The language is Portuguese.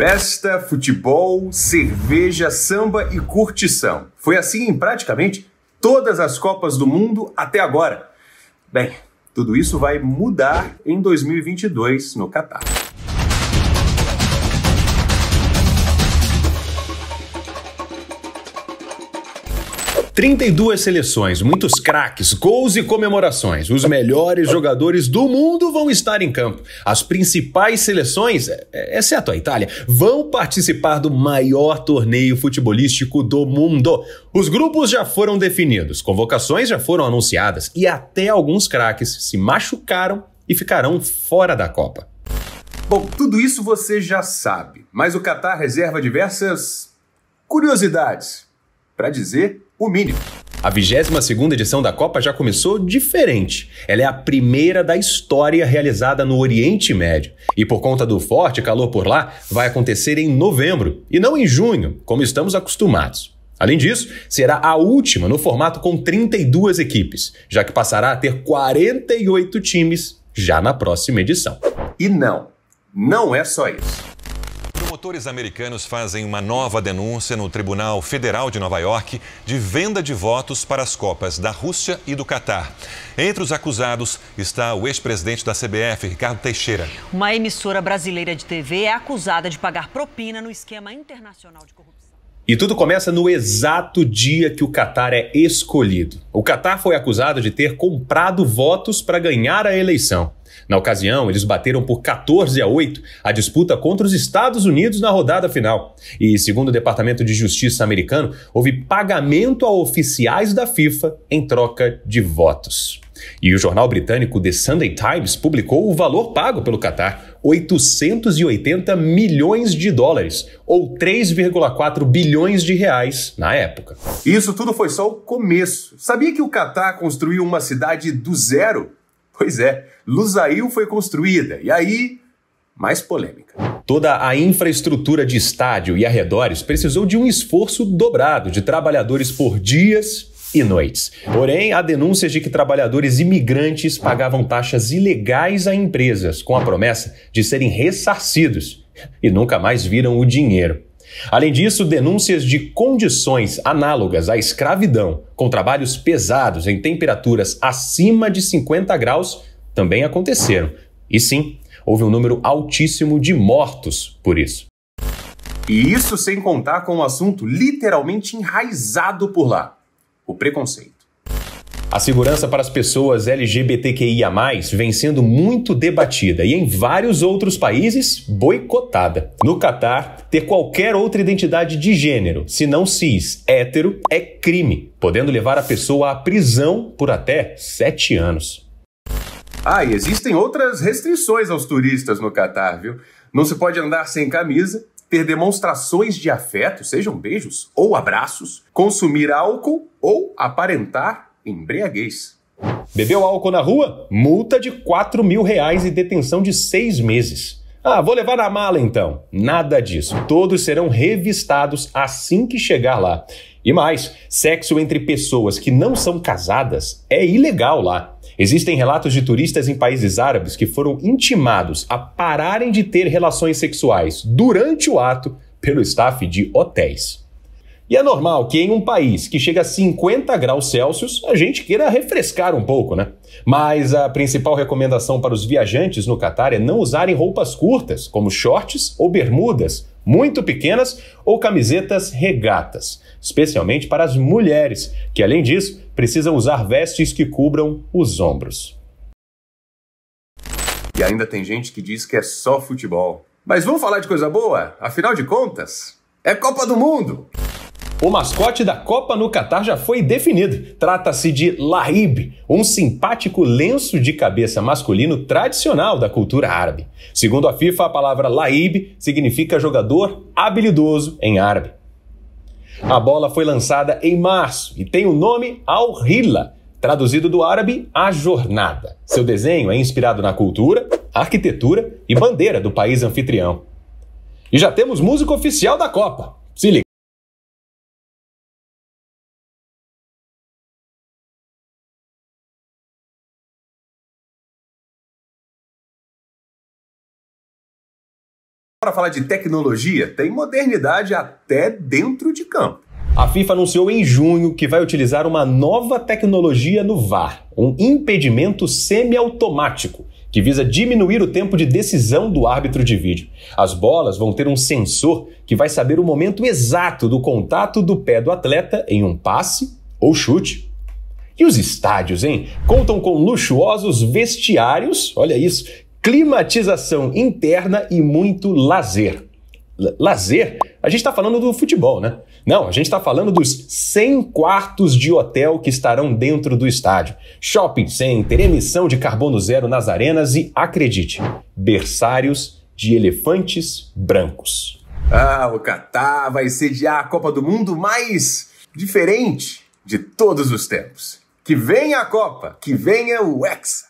Festa, futebol, cerveja, samba e curtição. Foi assim em praticamente todas as Copas do Mundo até agora. Bem, tudo isso vai mudar em 2022 no Catar. 32 seleções, muitos craques, gols e comemorações. Os melhores jogadores do mundo vão estar em campo. As principais seleções, é, é, exceto a Itália, vão participar do maior torneio futebolístico do mundo. Os grupos já foram definidos, convocações já foram anunciadas e até alguns craques se machucaram e ficarão fora da Copa. Bom, tudo isso você já sabe, mas o Catar reserva diversas curiosidades para dizer o mínimo. A 22ª edição da Copa já começou diferente. Ela é a primeira da história realizada no Oriente Médio. E por conta do forte calor por lá, vai acontecer em novembro e não em junho, como estamos acostumados. Além disso, será a última no formato com 32 equipes, já que passará a ter 48 times já na próxima edição. E não, não é só isso. Promotores americanos fazem uma nova denúncia no Tribunal Federal de Nova York de venda de votos para as Copas da Rússia e do Catar. Entre os acusados está o ex-presidente da CBF, Ricardo Teixeira. Uma emissora brasileira de TV é acusada de pagar propina no esquema internacional de corrupção. E tudo começa no exato dia que o Catar é escolhido. O Catar foi acusado de ter comprado votos para ganhar a eleição. Na ocasião, eles bateram por 14 a 8 a disputa contra os Estados Unidos na rodada final. E, segundo o Departamento de Justiça americano, houve pagamento a oficiais da FIFA em troca de votos. E o jornal britânico The Sunday Times publicou o valor pago pelo Qatar: 880 milhões de dólares, ou 3,4 bilhões de reais na época. Isso tudo foi só o começo. Sabia que o Qatar construiu uma cidade do zero? Pois é, Lusail foi construída. E aí, mais polêmica. Toda a infraestrutura de estádio e arredores precisou de um esforço dobrado de trabalhadores por dias e noites. Porém, há denúncias de que trabalhadores imigrantes pagavam taxas ilegais a empresas com a promessa de serem ressarcidos e nunca mais viram o dinheiro. Além disso, denúncias de condições análogas à escravidão, com trabalhos pesados em temperaturas acima de 50 graus, também aconteceram. E sim, houve um número altíssimo de mortos por isso. E isso sem contar com um assunto literalmente enraizado por lá: o preconceito. A segurança para as pessoas LGBTQIA, vem sendo muito debatida e em vários outros países boicotada. No Catar, ter qualquer outra identidade de gênero, se não cis, hétero, é crime, podendo levar a pessoa à prisão por até sete anos. Ah, e existem outras restrições aos turistas no Catar, viu? Não se pode andar sem camisa, ter demonstrações de afeto, sejam beijos ou abraços, consumir álcool ou aparentar embriaguez. Bebeu álcool na rua? Multa de 4 mil reais e detenção de seis meses. Ah, vou levar na mala então. Nada disso. Todos serão revistados assim que chegar lá. E mais, sexo entre pessoas que não são casadas é ilegal lá. Existem relatos de turistas em países árabes que foram intimados a pararem de ter relações sexuais durante o ato pelo staff de hotéis. E é normal que em um país que chega a 50 graus Celsius, a gente queira refrescar um pouco, né? Mas a principal recomendação para os viajantes no Catar é não usarem roupas curtas, como shorts ou bermudas muito pequenas ou camisetas regatas, especialmente para as mulheres, que além disso precisam usar vestes que cubram os ombros. E ainda tem gente que diz que é só futebol. Mas vamos falar de coisa boa? Afinal de contas, é Copa do Mundo! O mascote da Copa no Catar já foi definido. Trata-se de Laib, um simpático lenço de cabeça masculino tradicional da cultura árabe. Segundo a FIFA, a palavra Laib significa jogador habilidoso em árabe. A bola foi lançada em março e tem o nome Al-Hila, traduzido do árabe A Jornada. Seu desenho é inspirado na cultura, arquitetura e bandeira do país anfitrião. E já temos música oficial da Copa. Se liga. Para falar de tecnologia, tem modernidade até dentro de campo. A FIFA anunciou em junho que vai utilizar uma nova tecnologia no VAR, um impedimento semiautomático, que visa diminuir o tempo de decisão do árbitro de vídeo. As bolas vão ter um sensor que vai saber o momento exato do contato do pé do atleta em um passe ou chute e os estádios, hein? Contam com luxuosos vestiários, olha isso, climatização interna e muito lazer. Lazer? A gente está falando do futebol, né? Não, a gente está falando dos 100 quartos de hotel que estarão dentro do estádio. Shopping center, emissão de carbono zero nas arenas e, acredite, berçários de elefantes brancos. Ah, o Catar vai sediar a Copa do Mundo mais diferente de todos os tempos. Que venha a Copa, que venha o Hexa!